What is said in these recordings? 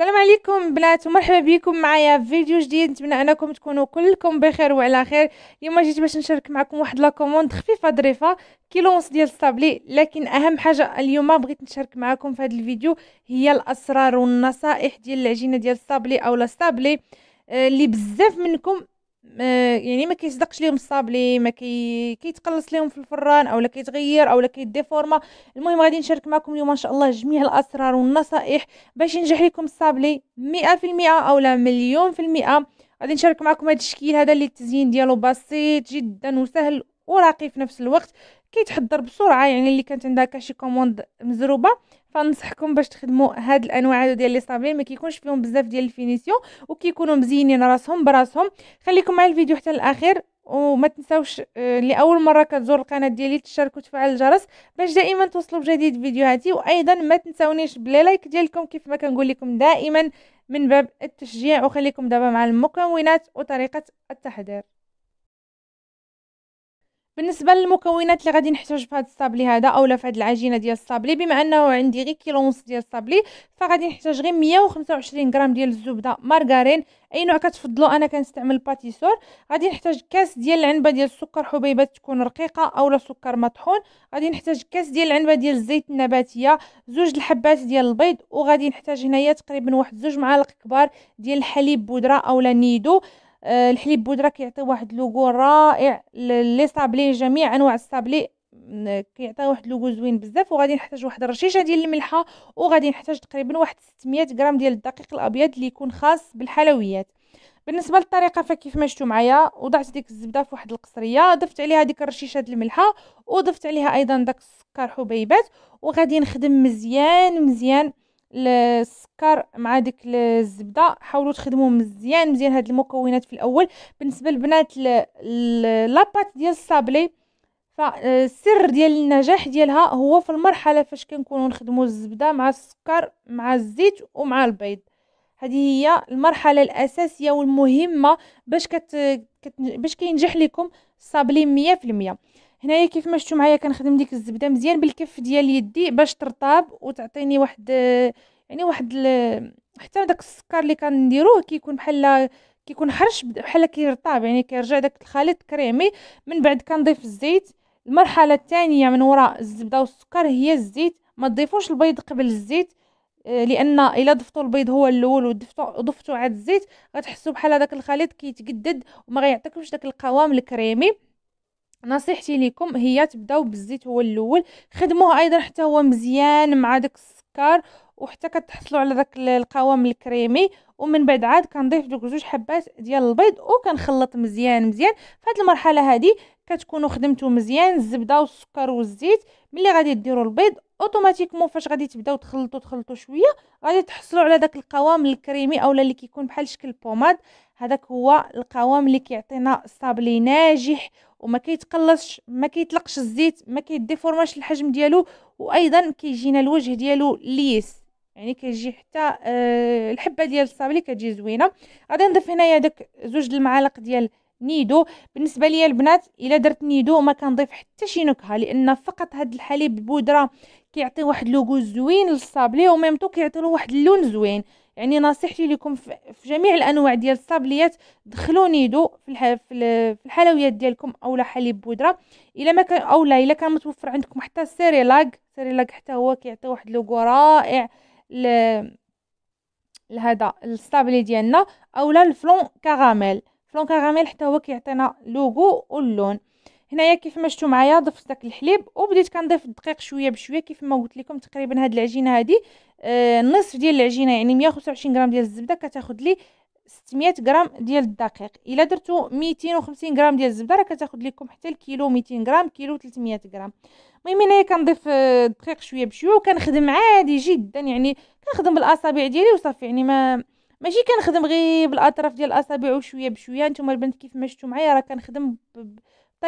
السلام عليكم بنات ومرحبا بكم معايا في فيديو جديد نتمنى انكم تكونوا كلكم بخير وعلى خير اليوم جيت باش نشارك معكم واحد لا كوموند خفيفه ظريفه كيلو ونص ديال الصابلي لكن اهم حاجه اليوم بغيت نشارك معكم في هذا الفيديو هي الاسرار والنصائح ديال العجينه ديال الصابلي او لا الصابلي آه، اللي بزاف منكم ما يعني ما كيصدقش ليهم الصابلي ما كي كيتقلص ليهم في الفران اولا كيتغير اولا كيديفورما المهم غادي نشارك معكم اليوم ان شاء الله جميع الاسرار والنصائح باش ينجح لكم الصابلي المئة اولا مليون في المئة غادي نشارك معكم هذا الشكل هذا اللي التزيين ديالو بسيط جدا وسهل وراقي في نفس الوقت كيتحضر بسرعه يعني اللي كانت عندها كاشي كوموند مزروبه فنصحكم باش تخدموا هاد الانواع هادو ديال لي صابلي ما كيكونش فيهم بزاف ديال الفينيسيون وكيكونوا مزينين راسهم براسهم خليكم مع الفيديو حتى الاخير وما تنساوش اللي آه، اول مره كتزور القناه ديالي تشتركوا وتفعل الجرس باش دائما توصلوا بجديد فيديوهاتي وايضا ما تنساونيش بلي لايك ديالكم كيف ما كنقول لكم دائما من باب التشجيع وخليكم دابا مع المكونات وطريقه التحضير بالنسبه للمكونات اللي غادي نحتاج في هذا الصابلي هذا اولا في هذه العجينه ديال الصابلي بما انه عندي غير كيلو ونص ديال الصابلي فغادي نحتاج غير 125 غرام ديال الزبده مارغرين اي نوع كتفضلوا انا كنستعمل باتيسور غادي نحتاج كاس ديال العنبه ديال السكر حبيبات تكون رقيقه اولا سكر مطحون غادي نحتاج كاس ديال العنبه ديال الزيت النباتيه زوج الحبات ديال البيض وغادي نحتاج هنايا تقريبا واحد زوج معالق كبار ديال الحليب بودره اولا نيدو آه، الحليب بودره كيعطي واحد لوغو رائع لي صابلي جميع انواع الصابلي كيعطي واحد لوغو زوين بزاف وغادي نحتاج واحد الرشيشه ديال الملحه وغادي نحتاج تقريبا واحد 600 غرام ديال الدقيق الابيض اللي يكون خاص بالحلويات بالنسبه للطريقه فكيف ما شفتوا معايا وضعت ديك الزبده في واحد القصريه ضفت عليها ديك الرشيشه ديال الملحه وضفت عليها ايضا داك السكر حبيبات وغادي نخدم مزيان مزيان السكر مع ديك الزبده حاولوا تخدموه مزيان مزيان هاد المكونات في الاول بالنسبه للبنات لاباط ديال الصابلي فالسر آه، ديال النجاح ديالها هو في المرحله فاش كنكونوا نخدموا الزبده مع السكر مع الزيت ومع البيض هذه هي المرحله الاساسيه والمهمه باش كت... كت... باش كينجح لكم الصابلي 100% هنايا كيف ما شفتوا معايا كنخدم ديك الزبده مزيان بالكف ديال يدي باش ترطاب وتعطيني واحد يعني واحد حتى داك السكر اللي كنديروه كيكون بحال كيكون حرش بحال كيرطاب يعني كيرجع داك الخليط كريمي من بعد كنضيف الزيت المرحله الثانيه من وراء الزبده والسكر هي الزيت ما تضيفوش البيض قبل الزيت آه، لان الا ضفتوا البيض هو الاول وضفتوا ضفتوا عاد الزيت غتحسوا بحال داك الخليط كيتجدد وما غيعطيكمش داك القوام الكريمي نصيحتي لكم هي تبداو بالزيت هو الاول خدموه ايضا حتى هو مزيان مع داك السكر وحتى كتحصلوا على داك القوام الكريمي ومن بعد عاد كنضيف دوك جوج حبات ديال البيض وكنخلط مزيان مزيان فهاد المرحله هادي كتكونوا خدمتو مزيان الزبده والسكر والزيت ملي غادي ديروا البيض اوتوماتيكمون فاش غادي تبداو تخلطوا تخلطوا شويه غادي تحصلوا على داك القوام الكريمي اولا اللي كيكون بحال شكل بوماد هذاك هو القوام اللي كيعطينا صابلي ناجح وما كيتقلصش ما كيطلقش الزيت ما كيديفورماش الحجم ديالو وايضا كيجينا الوجه ديالو ليس يعني كيجي حتى أه الحبه ديال الصابلي كتجي زوينه غادي نضيف هنايا داك زوج المعالق ديال نيدو بالنسبه ليا البنات الا درت نيدو ما كنضيف حتى شي نكهه لان فقط هاد الحليب بودره كيعطي واحد لوغو زوين للصابلي وميم طو كيعطي له واحد اللون زوين يعني نصيحتي لكم في جميع الانواع ديال الصابليات دخلوا نيدو في الحلويات ديالكم اولا حليب بودره الا ما كان اولا الا كان متوفر عندكم حتى السيريلاك سيريلاك حتى هو كيعطي واحد لوغو رائع لهذا الصابلي ديالنا اولا الفلون كاراميل فلون كاراميل حتى هو كيعطينا لوغو واللون هنايا كيف ما شفتوا معايا ضفت داك الحليب وبديت كنضيف الدقيق شويه بشويه كيف ما قلت لكم تقريبا هاد العجينه هادي آه نصف ديال العجينه يعني 125 غرام ديال الزبده كتاخذ لي 600 غرام ديال الدقيق الا درتو 250 غرام ديال الزبده راه كتاخذ لكم حتى الكيلو 200 غرام كيلو 300 غرام المهم هنايا كنضيف آه، الدقيق شويه بشويه وكنخدم عادي جدا يعني كنخدم بالاصابع ديالي وصافي يعني ما ماشي كنخدم غير بالاطراف ديال الاصابع وشويه بشويه نتوما البنات كيف ما شفتوا معايا راه كنخدم ب...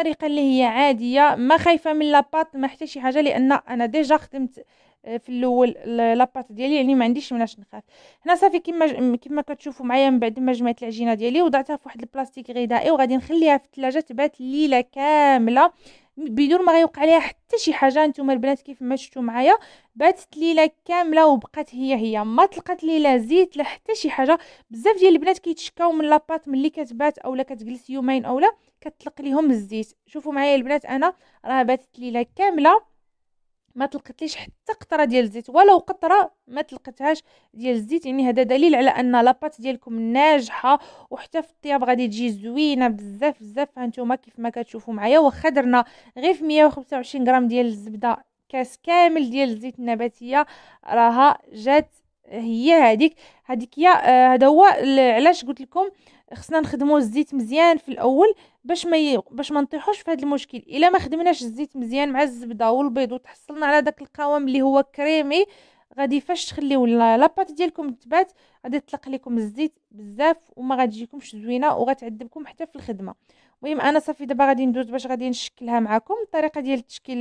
طريقه اللي هي عاديه ما خايفه من لاباط ما حتى شي حاجه لان انا ديجا خدمت آه، في الاول لاباط ديالي يعني ما عنديش مناش نخاف هنا صافي كما كما كتشوفوا معايا من بعد ما جمعت العجينه ديالي وضعتها في واحد البلاستيك غذائي وغادي نخليها في الثلاجه تبات ليله كامله بدون ما غيوقع ليها حتى شي حاجه نتوما البنات كيف ما شفتوا معايا باتت ليله كامله وبقات هي هي ما طلقت ليله زيت لا حتى شي حاجه بزاف ديال البنات كيتشكاو من لاباط ملي كتبات اولا كتجلس يومين اولا كتطلق ليهم الزيت شوفوا معايا البنات انا راه باتت ليله كامله ما تلقتليش حتى قطره ديال الزيت ولو قطره ما تلقتهاش ديال الزيت يعني هذا دليل على ان لاباط ديالكم ناجحه وحتى في الطياب غادي تجي زوينه بزاف بزاف هانتوما كيف ما كتشوفوا معايا واخا درنا غير في 125 غرام ديال الزبده كاس كامل ديال الزيت النباتيه راها جات هي هذيك هذيك هي هذا آه، هو علاش قلت لكم خصنا نخدموا الزيت مزيان في الاول باش ما باش ما نطيحوش في هذا المشكل الا ما خدمناش الزيت مزيان مع الزبده والبيض وتحصلنا على داك القوام اللي هو كريمي غادي فاش تخليو لاباط ديالكم تبات غادي تطلق لكم الزيت بزاف وما غاتجيكمش زوينه وغتعذبكم حتى في الخدمه المهم انا صافي دابا غادي ندوز باش غادي نشكلها معكم الطريقه ديال التشكيل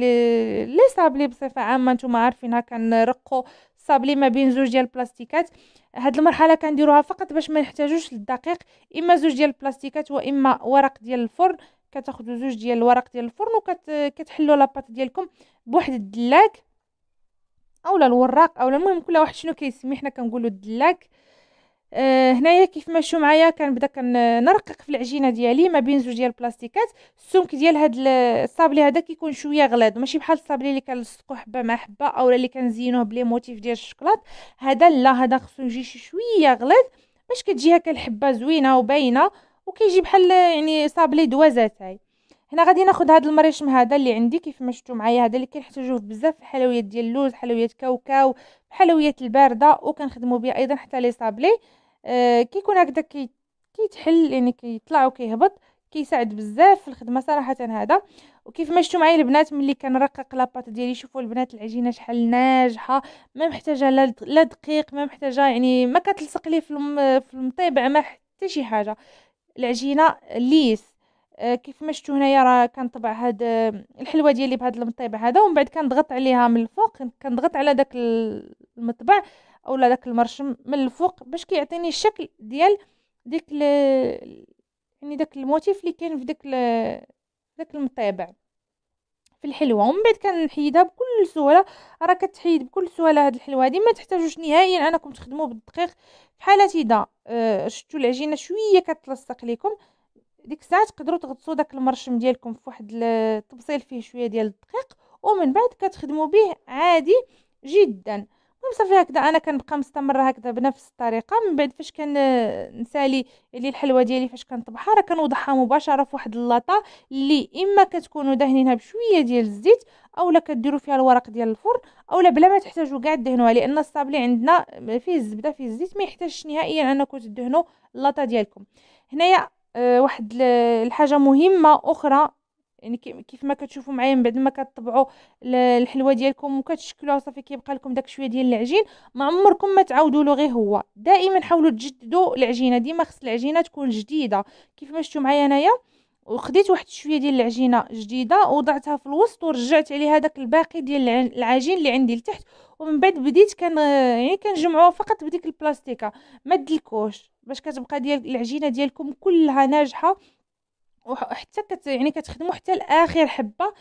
لي صابلي بصفه عامه نتوما عارفينها كنرقوا صابلي ما بين زوج ديال البلاستيكات هاد المرحله كنديروها فقط باش ما نحتاجوش للدقيق اما زوج ديال البلاستيكات واما ورق ديال الفرن كتاخذوا زوج ديال الورق ديال الفرن وكتحلوا لاباط ديالكم بواحد الدلاك اولا الوراق اولا المهم كل واحد شنو كيسمي حنا كنقولوا الدلاك آه آه، هنايا كيف ما شو معايا كان بدا كنرقق آه، في العجينه ديالي ما بين زوج ديال البلاستيكات السمك ديال هاد الصابلي هذا كيكون شويه غلاد ماشي بحال الصابلي اللي كنلصقو حبه مع حبه اولا اللي كنزينوه بلي موتيف ديال الشكلاط هذا لا هذا خصو يجي شويه غلاد باش كتجي هكا الحبه زوينه وباينه وكيجي بحال آه، يعني صابلي دوازاتاي هنا غادي ناخذ هذا المريشم هذا اللي عندي كيف ما شفتوا معايا هذا اللي كنحتاجوه بزاف في الحلويات ديال اللوز حلويات كاوكاو الحلويات البارده وكنخدموا بها ايضا حتى لي صابلي آه كيكون هكذا كي كيتحل يعني كيطلع وكيهبط كيساعد بزاف في الخدمه صراحه هذا وكيف ما شفتوا معايا البنات ملي كنرقق لاباط ديالي شوفوا البنات العجينه شحال ناجحه ما محتاجه لا دقيق ما محتاجه يعني ما كتلصق لي في المطيبع ما حتى شي حاجه العجينه ليس آه، كيف ما شفتوا هنايا راه كنطبع هاد آه، الحلوه ديالي بهاد المطيبع هذا ومن بعد كنضغط عليها من الفوق كنضغط على داك المطبع اولا داك المرشم من الفوق باش كيعطيني الشكل ديال ديك ل... يعني داك الموتيف اللي كاين في داك ل... داك المطابع في الحلوه ومن بعد كنحيدها بكل سهوله راه كتحيد بكل سهوله هاد الحلوه هادي ما تحتاجوش نهائيا انكم تخدموا بالدقيق حاله اذا أه شفتوا العجينه شويه كتلصق ليكم ديك الساعه تقدروا تغطسوا داك المرشم ديالكم في واحد التبصيل فيه شويه ديال الدقيق ومن بعد كتخدموا به عادي جدا نعم صافي هكذا انا كنبقى مستمره هكذا بنفس الطريقه من بعد فاش كنسالي اللي الحلوه ديالي فاش كنطبحها راه كنوضعها مباشره في واحد اللاطه اللي اما كتكونوا دهنينها بشويه ديال الزيت اولا كديروا فيها الورق ديال الفرن اولا بلا ما تحتاجوا كاع تدهنوها لان الصابلي عندنا فيه الزبده فيه الزيت ما يحتاجش نهائيا انكم تدهنوا اللاطه ديالكم هنايا آه، واحد الحاجه مهمه اخرى يعني كيف ما كتشوفوا معايا من بعد ما كتطبعوا الحلوه ديالكم وكتشكلوها صافي كيبقى لكم داك شويه ديال العجين ما عمركم ما تعاودوا له غير هو دائما حاولوا تجددوا العجينه ديما خص العجينه تكون جديده كيف ما شفتوا معايا انايا وخديت واحد شويه ديال العجينه جديده وضعتها في الوسط ورجعت عليها داك الباقي ديال العجين اللي عندي لتحت ومن بعد بديت كان يعني كنجمعوها فقط بديك البلاستيكه ما دلكوش باش كتبقى ديال العجينه ديالكم كلها ناجحه وحتى كت يعني كتخدمو حتى لاخر حبه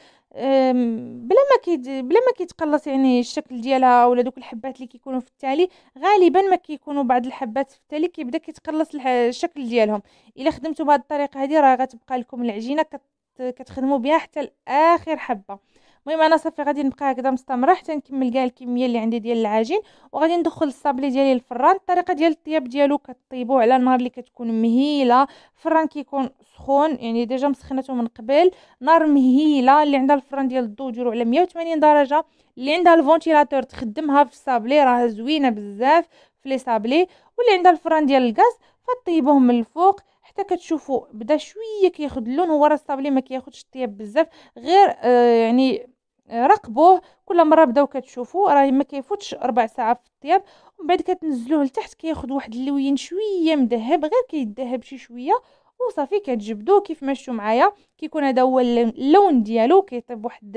بلا ما كيد بلا ما كيتقلص يعني الشكل ديالها ولا دوك الحبات اللي كيكونوا في التالي غالبا ما كيكونوا بعض الحبات في التالي كيبدا كيتقلص الشكل ديالهم الا خدمتو بهذه الطريقه هذه راه غتبقى لكم العجينه كت كتخدموا بها حتى لاخر حبه المهم انا صافي غادي نبقى هكذا مستمره حتى نكمل كاع الكميه اللي عندي ديال العجين وغادي ندخل الصابلي ديالي للفران الطريقه ديال الطياب ديالو كطيبوه على نار اللي كتكون مهيله الفران كيكون سخون يعني ديجا مسخناتو من قبل نار مهيله اللي عندها الفران ديال الضو ديرو على 180 درجه اللي عندها الفونتيلاتور تخدمها في الصابلي راه زوينه بزاف في لي صابلي واللي عندها الفران ديال الغاز فطيبوه من الفوق حتى كتشوفوا بدا شويه كياخذ اللون هو راه الصابلي ما كياخذش الطياب بزاف غير آه يعني راقبوه كل مره بداو كتشوفوا راه ما كيفوتش ربع ساعه في الطياب ومن بعد كتنزلوه لتحت كياخذ واحد اللوين شويه مذهب غير كيذهب شي شويه وصافي كتجبدوه كيف ما شفتوا معايا كيكون هذا هو اللون ديالو كيطيب واحد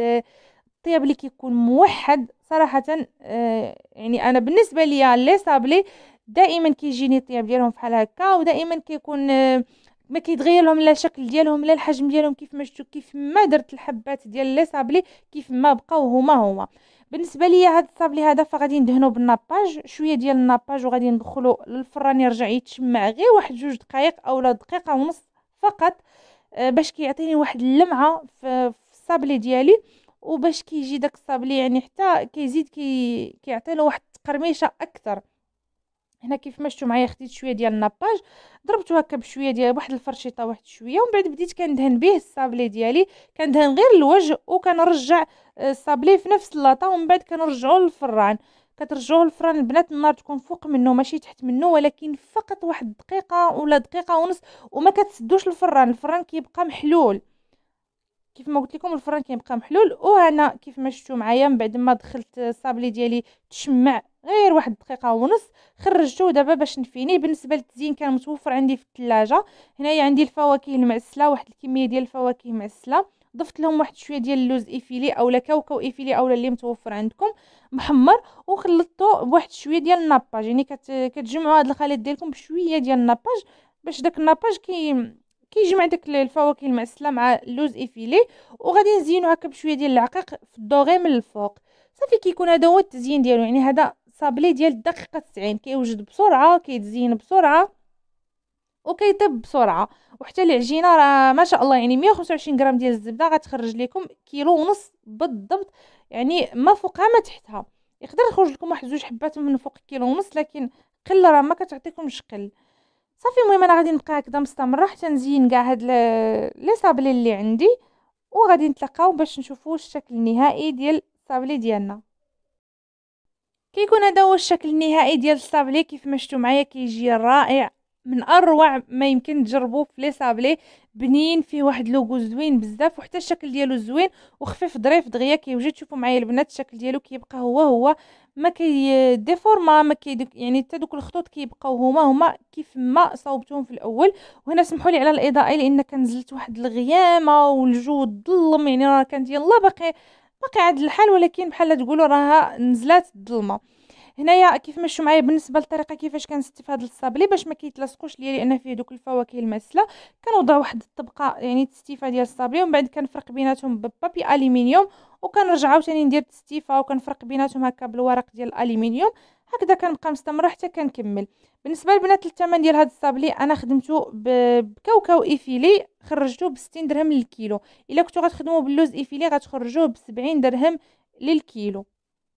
الطياب اللي كيكون موحد صراحه آه يعني انا بالنسبه ليا لي صابلي دائما كيجيني الطياب ديالهم بحال هكا ودائما كيكون آه ما كيتغير لهم لا الشكل ديالهم لا الحجم ديالهم كيف ما شفتوا كيف ما درت الحبات ديال لي صابلي كيف ما بقاو هما هما بالنسبه ليا هاد الصابلي هذا فغادي ندهنو بالناباج شويه ديال الناباج وغادي ندخلو للفران يرجع يتشمع غير واحد جوج دقائق اولا دقيقه ونص فقط آه، باش كيعطيني واحد اللمعه في الصابلي ديالي وباش كيجي داك الصابلي يعني حتى كيزيد كي كيعطي له واحد التقرميشه اكثر هنا كيف ما شفتوا معايا خديت شويه ديال الناباج ضربته هكا بشويه ديال واحد الفرشيطه واحد شويه ومن بعد بديت كندهن به الصابلي ديالي كندهن غير الوجه وكنرجع آه، الصابلي في نفس اللاطه ومن بعد كنرجعو للفران كترجعوه للفران البنات النار تكون فوق منه ماشي تحت منه ولكن فقط واحد دقيقه ولا دقيقه ونص وما كتسدوش الفران الفران كيبقى محلول كيف ما قلت لكم الفران كيبقى محلول وهنا كيف ما شفتوا معايا من بعد ما دخلت الصابلي ديالي تشمع غير واحد دقيقه ونص خرجته دابا باش نفيني بالنسبه للتزيين كان متوفر عندي في الثلاجه هنايا عندي الفواكه المعسله واحد الكميه ديال الفواكه معسله ضفت لهم واحد شويه ديال اللوز ايفيلي اولا كاوكاو ايفيلي اولا اللي متوفر عندكم محمر وخلطته بواحد شويه ديال الناباج يعني كت... كتجمعو هاد الخليط ديالكم بشويه ديال الناباج باش داك الناباج كي كيجمع داك الفواكه المعسله مع اللوز ايفيلي وغادي نزينو هاكا بشويه ديال العقيق في الدوغي من الفوق صافي كيكون هذا هو التزيين ديالو يعني هذا صابلي ديال الدقيقه 90 كيوجد بسرعه كيتزين بسرعه وكيطيب بسرعه وحتى العجينه راه ما شاء الله يعني 125 غرام ديال الزبده غتخرج لكم كيلو ونص بالضبط يعني ما فوقها ما تحتها يقدر يخرج لكم واحد زوج حبات من فوق كيلو ونص لكن قل راه ما كتعطيكمش قل صافي المهم انا غادي نبقى هكذا مستمره حتى نزين كاع هاد لي صابلي اللي عندي وغادي نتلاقاو باش نشوفو الشكل النهائي ديال الصابلي ديالنا كيكون هذا هو الشكل النهائي ديال الصابلي كيف ما شفتوا معايا كيجي رائع من اروع ما يمكن تجربوه في لي صابلي بنين فيه واحد لوغو زوين بزاف وحتى الشكل ديالو زوين وخفيف ظريف دغيا كيوجد تشوفوا معايا البنات الشكل ديالو كيبقى هو هو ما كيديفورما ما كي يعني حتى دوك الخطوط كيبقاو هما هما كيف ما صوبتهم في الاول وهنا سمحوا لي على الاضاءه لان كنزلت واحد الغيامه والجو ظلم يعني راه كانت يلا باقي باقي عاد الحال ولكن بحال تقولوا راها نزلات الظلمه هنايا كيف مشوا معايا بالنسبه للطريقه كيفاش كنستفاد الصابلي باش ما كيتلصقوش ليا لان فيه دوك الفواكه الماسله كنوضع واحد الطبقه يعني تستيفه ديال الصابلي ومن بعد كنفرق بيناتهم ببابي الومنيوم وكنرجع عاوتاني ندير تستيفه وكنفرق بيناتهم هكا بالورق ديال الالومنيوم هكذا كنبقى مستمره حتى كنكمل بالنسبه للبنات الثمن ديال هذا الصابلي انا خدمته بكاوكاو ايفيلي خرجته ب 60 درهم للكيلو الا كنتو غتخدموا باللوز ايفيلي غتخرجوه ب 70 درهم للكيلو